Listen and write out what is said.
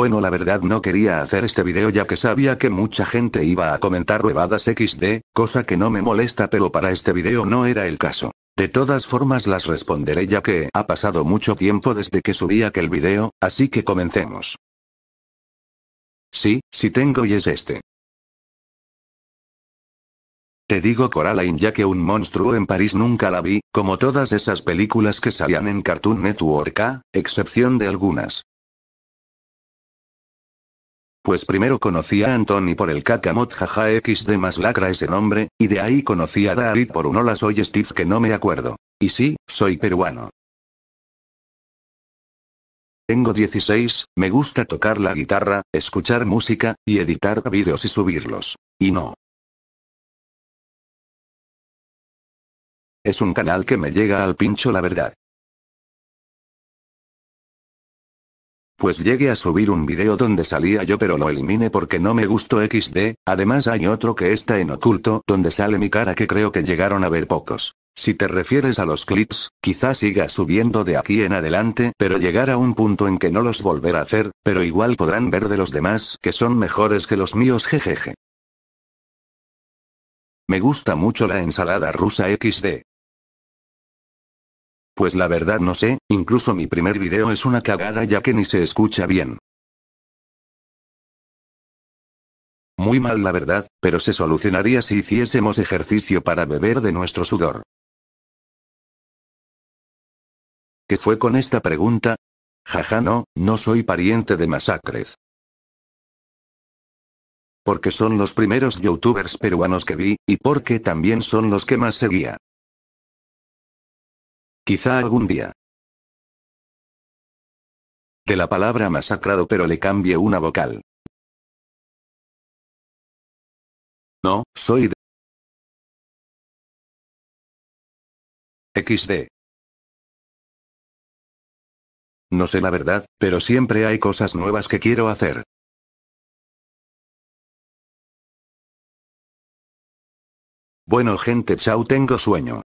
Bueno la verdad no quería hacer este video ya que sabía que mucha gente iba a comentar huevadas XD, cosa que no me molesta pero para este video no era el caso. De todas formas las responderé ya que ha pasado mucho tiempo desde que subí aquel video, así que comencemos. Sí, sí tengo y es este. Te digo Coraline ya que un monstruo en París nunca la vi, como todas esas películas que salían en Cartoon Network, a excepción de algunas pues primero conocí a Anthony por el Kakamot jaja X de más lacra ese nombre, y de ahí conocí a David por un hola soy Steve que no me acuerdo. Y sí, soy peruano. Tengo 16, me gusta tocar la guitarra, escuchar música, y editar vídeos y subirlos. Y no. Es un canal que me llega al pincho la verdad. pues llegué a subir un video donde salía yo pero lo eliminé porque no me gustó XD, además hay otro que está en oculto donde sale mi cara que creo que llegaron a ver pocos. Si te refieres a los clips, quizás siga subiendo de aquí en adelante, pero llegará un punto en que no los volverá a hacer, pero igual podrán ver de los demás que son mejores que los míos jejeje. Me gusta mucho la ensalada rusa XD. Pues la verdad no sé, incluso mi primer video es una cagada ya que ni se escucha bien. Muy mal la verdad, pero se solucionaría si hiciésemos ejercicio para beber de nuestro sudor. ¿Qué fue con esta pregunta? Jaja no, no soy pariente de masacres. Porque son los primeros youtubers peruanos que vi, y porque también son los que más seguía. Quizá algún día. De la palabra masacrado pero le cambie una vocal. No, soy de... XD. No sé la verdad, pero siempre hay cosas nuevas que quiero hacer. Bueno gente, chao, tengo sueño.